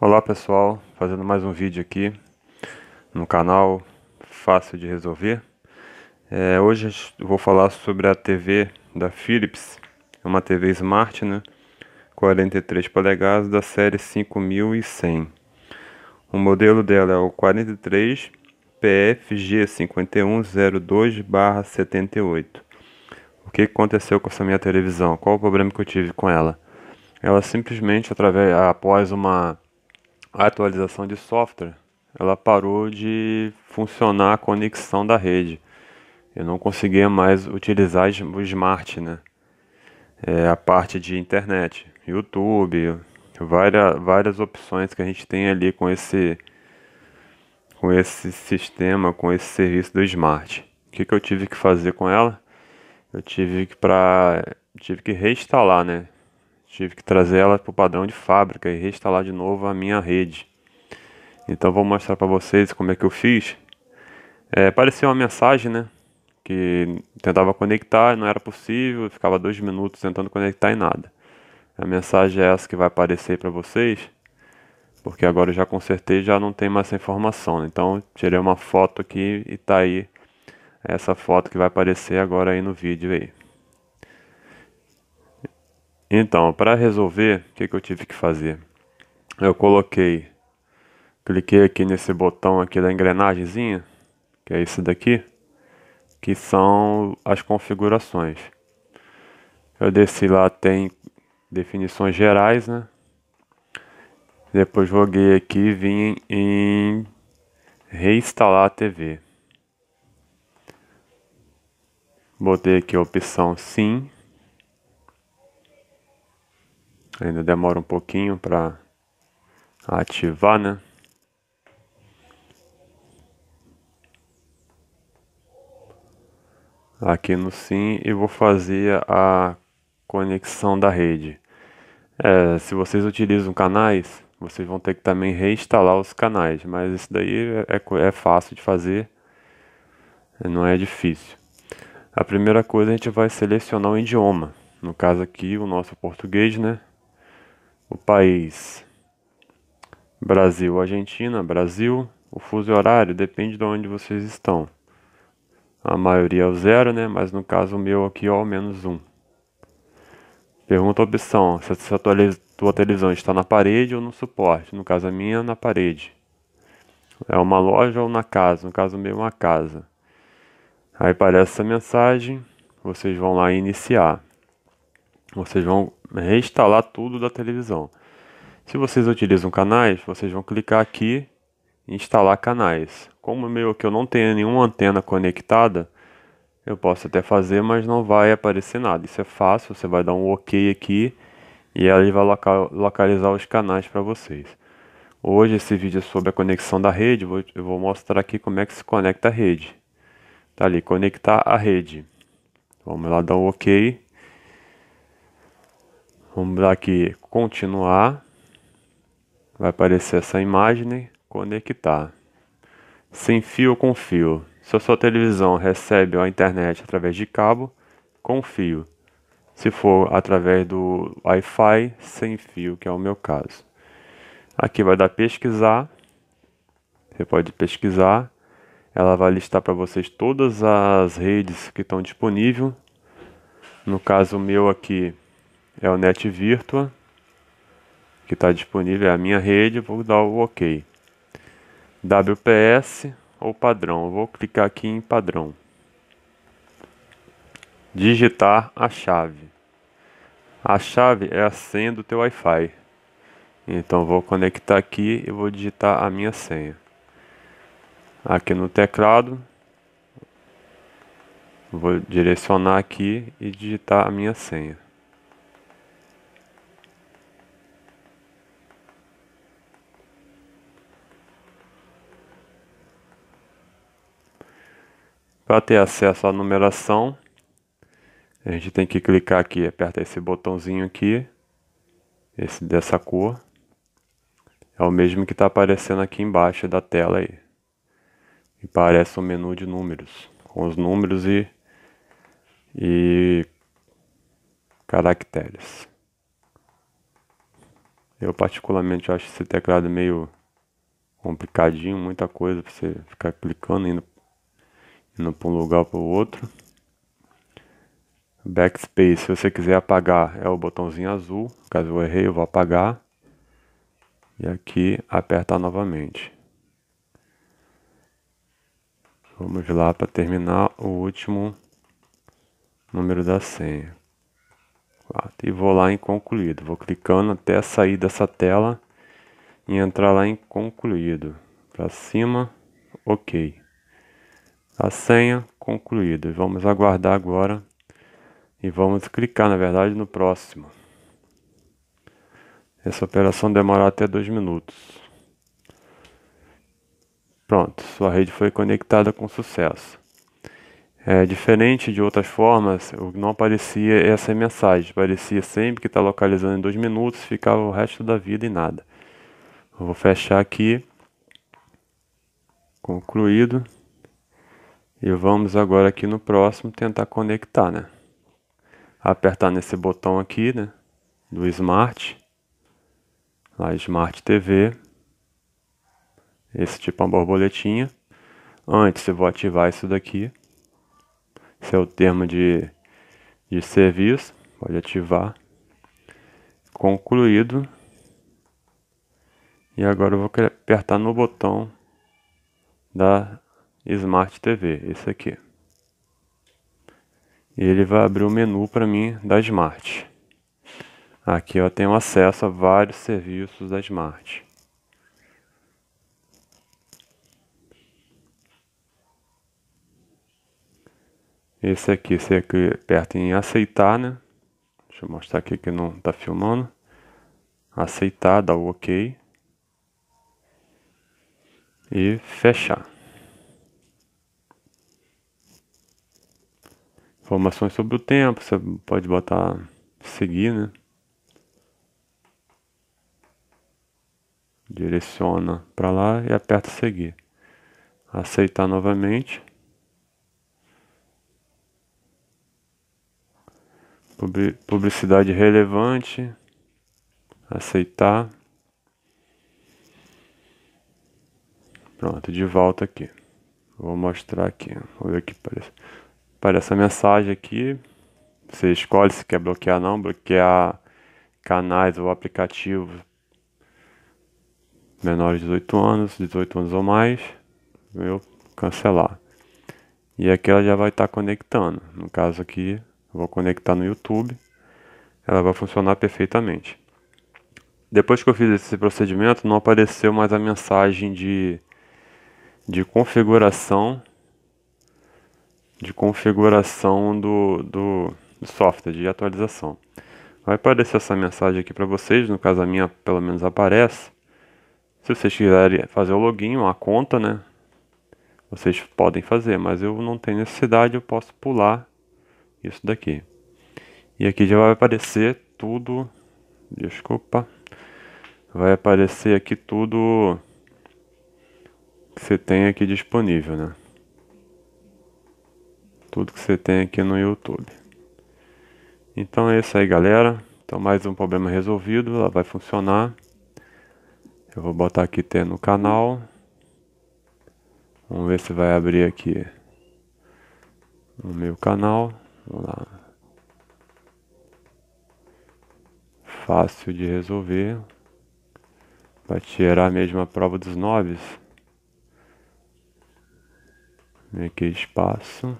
Olá pessoal, fazendo mais um vídeo aqui no canal Fácil de Resolver. É, hoje eu vou falar sobre a TV da Philips, é uma TV Smart, né? 43 polegadas da série 5100. O modelo dela é o 43 PFG5102-78. O que aconteceu com essa minha televisão? Qual o problema que eu tive com ela? Ela simplesmente, através, após uma a atualização de software, ela parou de funcionar a conexão da rede. Eu não conseguia mais utilizar o smart, né? É a parte de internet, YouTube, várias, várias opções que a gente tem ali com esse com esse sistema, com esse serviço do Smart. O que, que eu tive que fazer com ela? Eu tive que para tive que reinstalar, né? Tive que trazer ela para o padrão de fábrica e reinstalar de novo a minha rede. Então vou mostrar para vocês como é que eu fiz. É, apareceu uma mensagem, né? Que tentava conectar, não era possível, ficava dois minutos tentando conectar e nada. A mensagem é essa que vai aparecer para vocês, porque agora eu já consertei, já não tem mais essa informação. Então tirei uma foto aqui e tá aí essa foto que vai aparecer agora aí no vídeo aí. Então, para resolver, o que, que eu tive que fazer? Eu coloquei, cliquei aqui nesse botão aqui da engrenagemzinha, que é esse daqui, que são as configurações. Eu desci lá, tem definições gerais, né? Depois joguei aqui e vim em reinstalar a TV. Botei aqui a opção sim. Ainda demora um pouquinho para ativar, né? Aqui no sim e vou fazer a conexão da rede. É, se vocês utilizam canais, vocês vão ter que também reinstalar os canais, mas isso daí é, é, é fácil de fazer, não é difícil. A primeira coisa a gente vai selecionar o idioma, no caso aqui o nosso português, né? o país Brasil, Argentina, Brasil, o fuso horário depende de onde vocês estão. A maioria é o zero, né? Mas no caso o meu aqui é o menos um. Pergunta opção: se a tua televisão está na parede ou no suporte? No caso a minha, é na parede. É uma loja ou na casa? No caso o meu, é uma casa. Aí aparece essa mensagem. Vocês vão lá iniciar. Vocês vão reinstalar tudo da televisão. Se vocês utilizam canais, vocês vão clicar aqui em instalar canais. Como é meu que eu não tenho nenhuma antena conectada, eu posso até fazer, mas não vai aparecer nada. Isso é fácil, você vai dar um OK aqui e ele vai localizar os canais para vocês. Hoje esse vídeo é sobre a conexão da rede, eu vou mostrar aqui como é que se conecta a rede. Tá ali, conectar a rede. Vamos lá dar um OK. Vamos dar aqui continuar. Vai aparecer essa imagem, conectar. Sem fio com fio. Se a sua televisão recebe a internet através de cabo, com fio. Se for através do Wi-Fi, sem fio, que é o meu caso. Aqui vai dar pesquisar. Você pode pesquisar. Ela vai listar para vocês todas as redes que estão disponíveis. No caso meu aqui, é o Net Virtua, que está disponível, é a minha rede, vou dar o OK. WPS ou padrão, vou clicar aqui em padrão. Digitar a chave. A chave é a senha do teu Wi-Fi. Então vou conectar aqui e vou digitar a minha senha. Aqui no teclado, vou direcionar aqui e digitar a minha senha. Para ter acesso à numeração, a gente tem que clicar aqui, aperta esse botãozinho aqui, esse dessa cor. É o mesmo que está aparecendo aqui embaixo da tela aí. E parece um menu de números, com os números e, e caracteres. Eu particularmente acho esse teclado meio complicadinho, muita coisa para você ficar clicando indo indo para um lugar ou para o outro. Backspace, se você quiser apagar, é o botãozinho azul. Caso eu errei, eu vou apagar. E aqui, apertar novamente. Vamos lá para terminar o último número da senha. E vou lá em concluído. Vou clicando até sair dessa tela e entrar lá em concluído. Para cima, ok a senha concluída. Vamos aguardar agora e vamos clicar, na verdade, no próximo. Essa operação demora até 2 minutos. Pronto, sua rede foi conectada com sucesso. É, diferente de outras formas, não aparecia essa mensagem. Parecia sempre que está localizando em 2 minutos, ficava o resto da vida e nada. vou fechar aqui. Concluído. E vamos agora aqui no próximo tentar conectar, né? Apertar nesse botão aqui, né? Do Smart. Lá, Smart TV. Esse tipo é uma borboletinha. Antes eu vou ativar isso daqui. Esse é o termo de, de serviço. Pode ativar. Concluído. E agora eu vou apertar no botão da Smart TV, esse aqui. E ele vai abrir o menu para mim da Smart. Aqui eu tenho acesso a vários serviços da Smart. Esse aqui, você aperta em aceitar, né? Deixa eu mostrar aqui que não tá filmando. Aceitar, dá o OK. E fechar. informações sobre o tempo, você pode botar seguir, né? Direciona para lá e aperta seguir. Aceitar novamente. Publicidade relevante. Aceitar. Pronto, de volta aqui. Vou mostrar aqui. Vou ver que parece. Para essa mensagem aqui, você escolhe se quer bloquear ou não, bloquear canais ou aplicativos menores de 18 anos, 18 anos ou mais, eu cancelar. E aqui ela já vai estar tá conectando. No caso aqui, vou conectar no YouTube. Ela vai funcionar perfeitamente. Depois que eu fiz esse procedimento, não apareceu mais a mensagem de, de configuração de configuração do, do, do software, de atualização. Vai aparecer essa mensagem aqui para vocês, no caso a minha pelo menos aparece. Se vocês quiserem fazer o login, uma conta, né? Vocês podem fazer, mas eu não tenho necessidade, eu posso pular isso daqui. E aqui já vai aparecer tudo, desculpa, vai aparecer aqui tudo que você tem aqui disponível, né? tudo que você tem aqui no YouTube. Então é isso aí, galera. Então mais um problema resolvido, ela vai funcionar. Eu vou botar aqui T no canal. Vamos ver se vai abrir aqui no meu canal. Vamos lá. Fácil de resolver. Vai tirar mesmo a prova dos noves. Vem aqui espaço.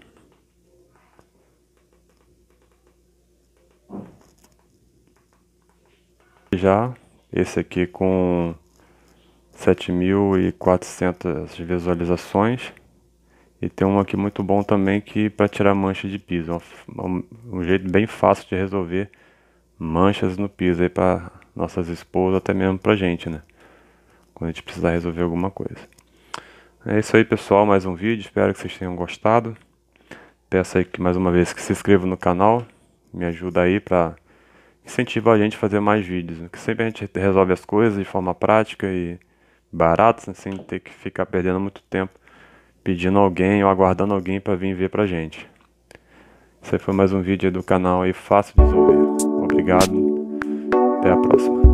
já. Esse aqui com 7.400 visualizações. E tem um aqui muito bom também que para tirar mancha de piso. É é um, um, jeito bem fácil de resolver manchas no piso aí para nossas esposas, até mesmo para gente, né? Quando a gente precisar resolver alguma coisa. É isso aí, pessoal. Mais um vídeo. Espero que vocês tenham gostado. Peço aí que mais uma vez que se inscreva no canal. Me ajuda aí para incentiva a gente a fazer mais vídeos. porque né? Que sempre a gente resolve as coisas de forma prática e barata, né? sem ter que ficar perdendo muito tempo pedindo alguém ou aguardando alguém para vir ver pra gente. Esse foi mais um vídeo do canal e fácil de resolver. Obrigado. Até a próxima.